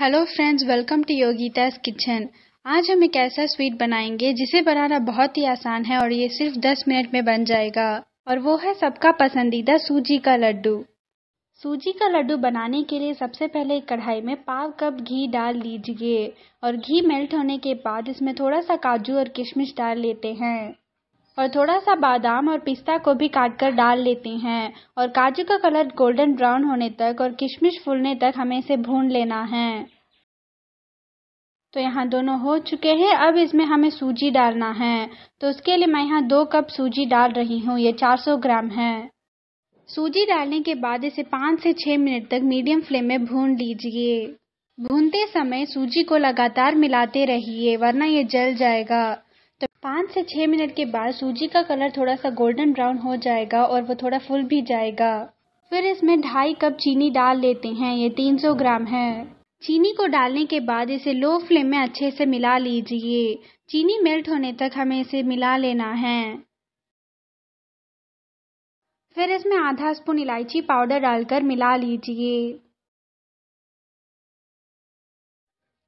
hello friends welcome to Yogita's kitchen आज हम एक ऐसा स्वीट बनाएंगे जिसे बनाना बहुत ही आसान है और ये सिर्फ 10 मिनट में बन जाएगा और वो है सबका पसंदीदा सूजी का लड्डू सूजी का लड्डू बनाने के लिए सबसे पहले एक कढ़ाई में पाव कप घी डाल लीजिए और घी मेल्ट होने के बाद इसमें थोड़ा सा काजू और किशमिश डाल लेते हैं और थोड़ा सा बादाम और पिस्ता को भी काट कर डाल लेते हैं और काजू का कलर गोल्डन ब्राउन होने तक और किशमिश फूलने तक हमें इसे भून लेना है तो यहाँ दोनों हो चुके हैं अब इसमें हमें सूजी डालना है तो उसके लिए मैं यहाँ दो कप सूजी डाल रही हूँ ये 400 ग्राम है सूजी डालने के बाद इसे पाँच से छह मिनट तक मीडियम फ्लेम में भून लीजिए भूनते समय सूजी को लगातार मिलाते रहिए वरना ये जल जाएगा तो पाँच से छह मिनट के बाद सूजी का कलर थोड़ा सा गोल्डन ब्राउन हो जाएगा और वो थोड़ा फुल भी जाएगा फिर इसमें ढाई कप चीनी डाल लेते हैं ये 300 ग्राम है चीनी को डालने के बाद इसे लो फ्लेम में अच्छे से मिला लीजिए चीनी मेल्ट होने तक हमें इसे मिला लेना है फिर इसमें आधा स्पून इलायची पाउडर डालकर मिला लीजिए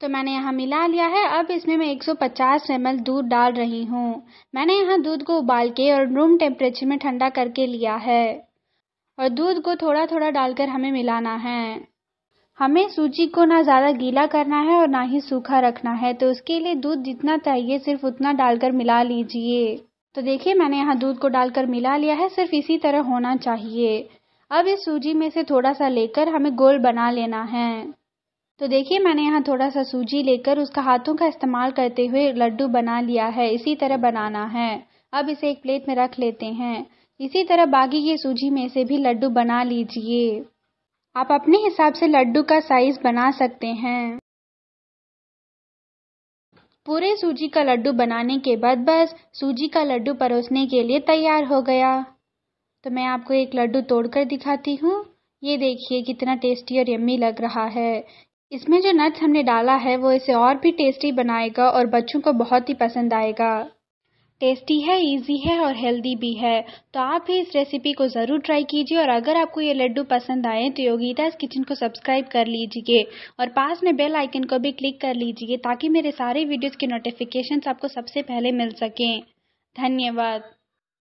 तो मैंने यहाँ मिला लिया है अब इसमें मैं 150 ml दूध डाल रही हूँ मैंने यहाँ दूध को उबाल के और रूम टेम्परेचर में ठंडा करके लिया है और दूध को थोड़ा थोड़ा डालकर हमें मिलाना है हमें सूजी को ना ज़्यादा गीला करना है और ना ही सूखा रखना है तो उसके लिए दूध जितना चाहिए सिर्फ उतना डालकर मिला लीजिए तो देखिए मैंने यहाँ दूध को डालकर मिला लिया है सिर्फ इसी तरह होना चाहिए अब इस सूजी में से थोड़ा सा लेकर हमें गोल बना लेना है तो देखिए मैंने यहाँ थोड़ा सा सूजी लेकर उसका हाथों का इस्तेमाल करते हुए लड्डू बना लिया है इसी तरह बनाना है अब इसे एक प्लेट में रख लेते हैं इसी तरह बाकी के सूजी में से भी लड्डू बना लीजिए आप अपने हिसाब से लड्डू का साइज बना सकते हैं पूरे सूजी का लड्डू बनाने के बाद बस सूजी का लड्डू परोसने के लिए तैयार हो गया तो मैं आपको एक लड्डू तोड़कर दिखाती हूँ ये देखिए कितना टेस्टी और यम्मी लग रहा है इसमें जो नट्स हमने डाला है वो इसे और भी टेस्टी बनाएगा और बच्चों को बहुत ही पसंद आएगा टेस्टी है इजी है और हेल्दी भी है तो आप भी इस रेसिपी को ज़रूर ट्राई कीजिए और अगर आपको ये लड्डू पसंद आए तो योगिताज किचन को सब्सक्राइब कर लीजिए और पास में बेल आइकन को भी क्लिक कर लीजिए ताकि मेरे सारे वीडियोस के नोटिफिकेशंस आपको सबसे पहले मिल सकें धन्यवाद